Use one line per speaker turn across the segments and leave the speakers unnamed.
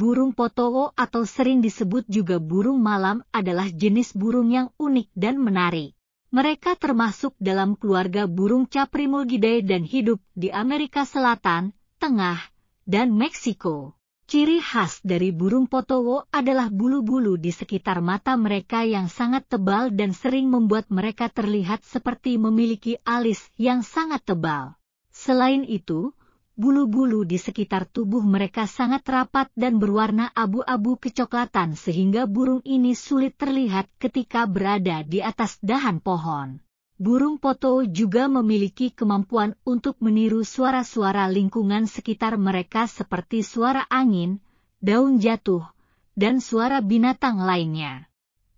Burung potowo atau sering disebut juga burung malam adalah jenis burung yang unik dan menarik. Mereka termasuk dalam keluarga burung Caprimulgidae dan hidup di Amerika Selatan, Tengah, dan Meksiko. Ciri khas dari burung potowo adalah bulu-bulu di sekitar mata mereka yang sangat tebal dan sering membuat mereka terlihat seperti memiliki alis yang sangat tebal. Selain itu, bulu-bulu di sekitar tubuh mereka sangat rapat dan berwarna abu-abu kecoklatan sehingga burung ini sulit terlihat ketika berada di atas dahan pohon. Burung poto juga memiliki kemampuan untuk meniru suara-suara lingkungan sekitar mereka seperti suara angin, daun jatuh, dan suara binatang lainnya.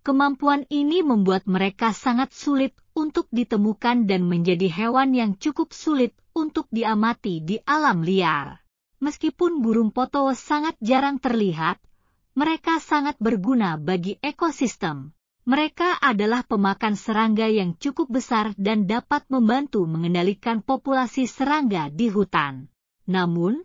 Kemampuan ini membuat mereka sangat sulit untuk ditemukan dan menjadi hewan yang cukup sulit untuk diamati di alam liar. Meskipun burung poto sangat jarang terlihat, mereka sangat berguna bagi ekosistem. Mereka adalah pemakan serangga yang cukup besar dan dapat membantu mengendalikan populasi serangga di hutan. Namun,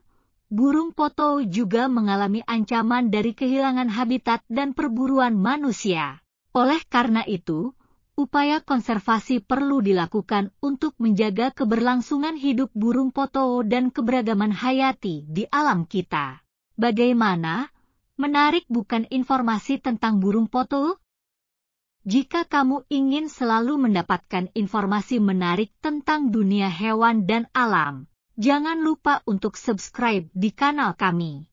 burung poto juga mengalami ancaman dari kehilangan habitat dan perburuan manusia. Oleh karena itu, upaya konservasi perlu dilakukan untuk menjaga keberlangsungan hidup burung potoo dan keberagaman hayati di alam kita. Bagaimana? Menarik bukan informasi tentang burung potoo? Jika kamu ingin selalu mendapatkan informasi menarik tentang dunia hewan dan alam, jangan lupa untuk subscribe di kanal kami.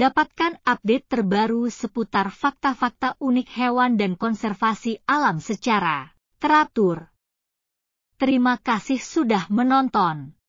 Dapatkan update terbaru seputar fakta-fakta unik hewan dan konservasi alam secara teratur. Terima kasih sudah menonton.